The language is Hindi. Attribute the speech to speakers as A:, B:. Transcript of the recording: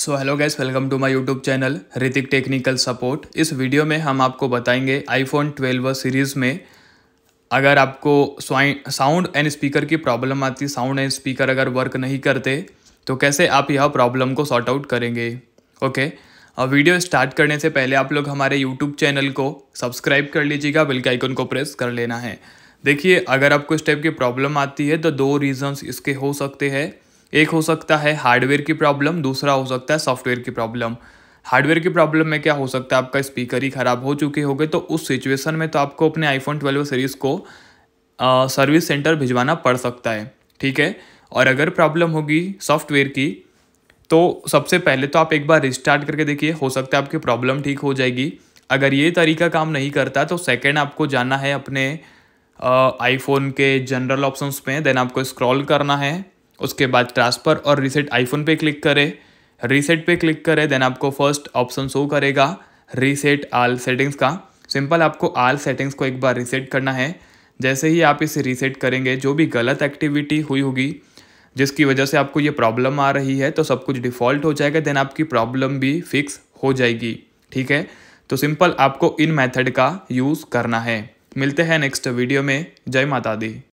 A: So hello guys welcome to my YouTube channel Hrithik technical support इस वीडियो में हम आपको बताएंगे आईफोन 12 सीरीज़ में अगर आपको साउंड एंड स्पीकर की प्रॉब्लम आती साउंड एंड स्पीकर अगर वर्क नहीं करते तो कैसे आप यह प्रॉब्लम को सॉर्ट आउट करेंगे ओके okay? और वीडियो स्टार्ट करने से पहले आप लोग हमारे यूट्यूब चैनल को सब्सक्राइब कर लीजिएगा बिल्कुल आइकन को प्रेस कर लेना है देखिए अगर आपको इस टाइप की प्रॉब्लम आती है तो दो रीज़न्स इसके हो सकते हैं एक हो सकता है हार्डवेयर की प्रॉब्लम दूसरा हो सकता है सॉफ्टवेयर की प्रॉब्लम हार्डवेयर की प्रॉब्लम में क्या हो सकता है आपका स्पीकर ही ख़राब हो चुके होंगे तो उस सिचुएशन में तो आपको अपने आईफोन ट्वेल्व सीरीज़ को सर्विस सेंटर भिजवाना पड़ सकता है ठीक है और अगर प्रॉब्लम होगी सॉफ्टवेयर की तो सबसे पहले तो आप एक बार रिस्टार्ट करके देखिए हो सकता है आपकी प्रॉब्लम ठीक हो जाएगी अगर ये तरीका काम नहीं करता तो सेकेंड आपको जाना है अपने आईफोन के जनरल ऑप्शंस में देन आपको स्क्रॉल करना है उसके बाद ट्रांसफ़र और रीसेट आईफोन पे क्लिक करें रीसेट पे क्लिक करें देन आपको फर्स्ट ऑप्शन शो करेगा रीसेट आल सेटिंग्स का सिंपल आपको आल सेटिंग्स को एक बार रीसेट करना है जैसे ही आप इसे रीसेट करेंगे जो भी गलत एक्टिविटी हुई होगी जिसकी वजह से आपको ये प्रॉब्लम आ रही है तो सब कुछ डिफ़ॉल्ट हो जाएगा देन आपकी प्रॉब्लम भी फिक्स हो जाएगी ठीक है तो सिंपल आपको इन मेथड का यूज़ करना है मिलते हैं नेक्स्ट वीडियो में जय माता दी